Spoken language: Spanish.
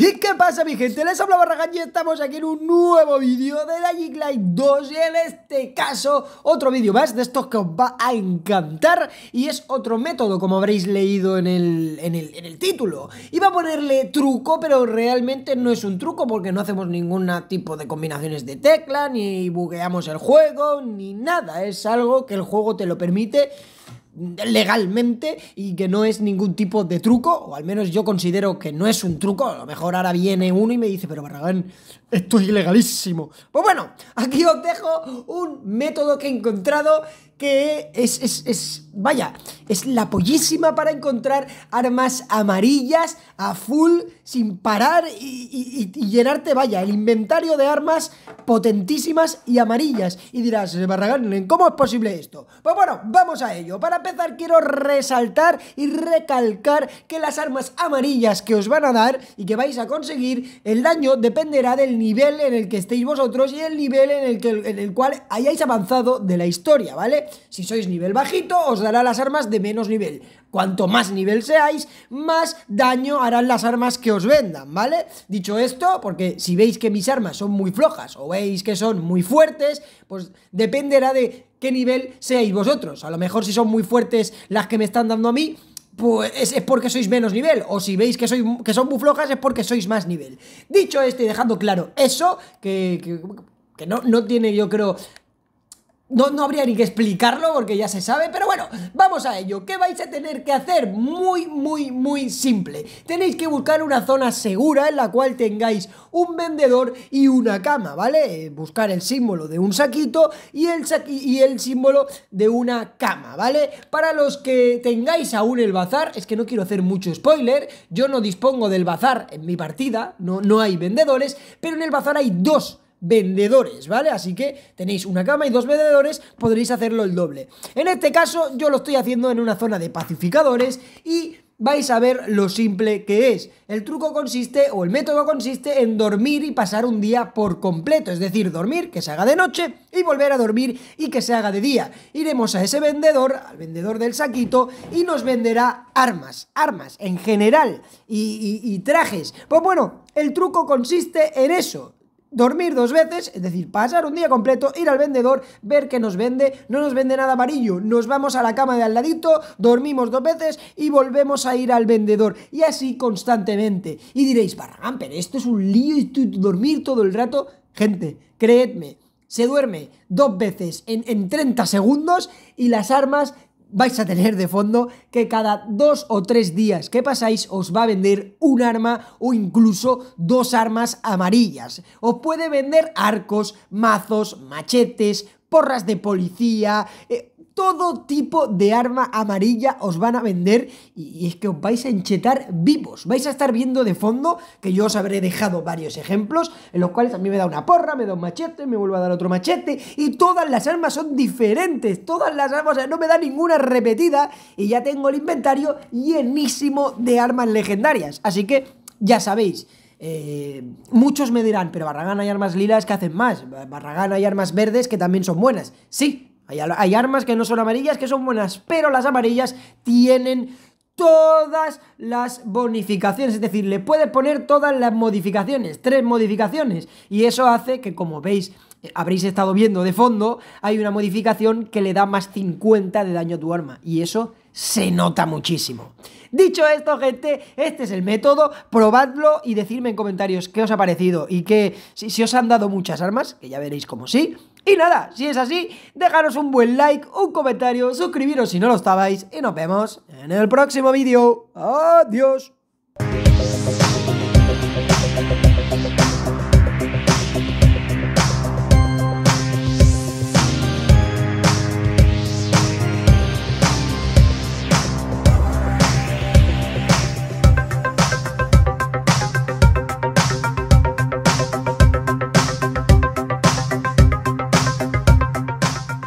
¿Y qué pasa mi gente? Les habla Barragán y estamos aquí en un nuevo vídeo de la Light 2 y en este caso otro vídeo más de estos que os va a encantar y es otro método como habréis leído en el, en el, en el título iba a ponerle truco pero realmente no es un truco porque no hacemos ningún tipo de combinaciones de tecla ni bugueamos el juego ni nada, es algo que el juego te lo permite legalmente y que no es ningún tipo de truco, o al menos yo considero que no es un truco, a lo mejor ahora viene uno y me dice, pero Barragán, esto es ilegalísimo. Pues bueno, aquí os dejo un método que he encontrado que es, es, es, vaya, es la pollísima para encontrar armas amarillas a full, sin parar y, llenarte, vaya, el inventario de armas potentísimas y amarillas. Y dirás, eh, Barragán, ¿cómo es posible esto? Pues bueno, vamos a ello. Para empezar, quiero resaltar y recalcar que las armas amarillas que os van a dar y que vais a conseguir, el daño dependerá del nivel en el que estéis vosotros y el nivel en el, que, en el cual hayáis avanzado de la historia, ¿vale? Si sois nivel bajito, os dará las armas de menos nivel. Cuanto más nivel seáis, más daño harán las armas que os vendan, ¿vale? Dicho esto, porque si veis que mis armas son muy flojas o veis que son muy fuertes, pues dependerá de qué nivel seáis vosotros. A lo mejor si son muy fuertes las que me están dando a mí, pues es, porque sois menos nivel, o si veis que, que son muy flojas es porque sois más nivel. Dicho esto y dejando claro eso, que, no, no, tiene yo creo no, habría ni que explicarlo porque ya se sabe, pero bueno, vamos a ello. ¿Qué vais a tener que hacer? Muy, muy, muy simple. Tenéis que buscar una zona segura en la cual tengáis un vendedor y una cama, ¿vale? Eh, buscar el símbolo de un saquito y el, y el símbolo de una cama, ¿vale? Para los que tengáis aún el bazar, es que no quiero hacer mucho spoiler, yo no dispongo del bazar en mi partida, no, no hay vendedores, pero en el bazar hay dos vendedores, ¿vale? Así que tenéis una cama y dos vendedores, podréis hacerlo el doble. En este caso yo lo estoy haciendo en una zona de pacificadores y vais a ver lo simple que es. El truco consiste, o el método consiste, en dormir y pasar un día por completo, es decir, dormir, que se haga de noche, y volver a dormir y que se haga de día. Iremos a ese vendedor, al vendedor del saquito, y nos venderá armas, armas en general, y, trajes. Pues bueno, el truco consiste en eso dormir dos veces, es decir, pasar un día completo, ir al vendedor, ver que nos vende, no nos vende nada amarillo, nos vamos a la cama de al dormimos dos veces y volvemos a ir al vendedor, y así constantemente. Y diréis, Barragán, pero esto es un lío y dormir todo el rato. Gente, creedme, se duerme dos veces en, en 30 segundos y las armas vais a tener de fondo que cada dos o tres días que pasáis os va a vender un arma o incluso dos armas amarillas. Os puede vender arcos, mazos, machetes, porras de policía... Eh, todo tipo de arma amarilla os van a vender y, es que os vais a enchetar vivos. Vais a estar viendo de fondo, que yo os habré dejado varios ejemplos, en los cuales a mí me da una porra, me da un machete, me vuelvo a dar otro machete y todas las armas son diferentes, todas las armas, o sea, no me da ninguna repetida y ya tengo el inventario llenísimo de armas legendarias. Así que ya sabéis, eh, muchos me dirán, pero Barragán hay armas lilas que hacen más, Barragán hay armas verdes que también son buenas. Sí, hay, armas que no son amarillas, que son buenas, pero las amarillas tienen todas las bonificaciones, es decir, le puedes poner todas las modificaciones, tres modificaciones, y eso hace que, como veis, eh, habréis estado viendo de fondo, hay una modificación que le da más 50 de daño a tu arma, y eso se nota muchísimo. Dicho esto, gente, este es el método, probadlo y decidme en comentarios qué os ha parecido y que si, si os han dado muchas armas, que ya veréis como sí, y nada, si es así, dejaros un buen like, un comentario, suscribiros si no lo estabais y nos vemos en el próximo vídeo. Adiós.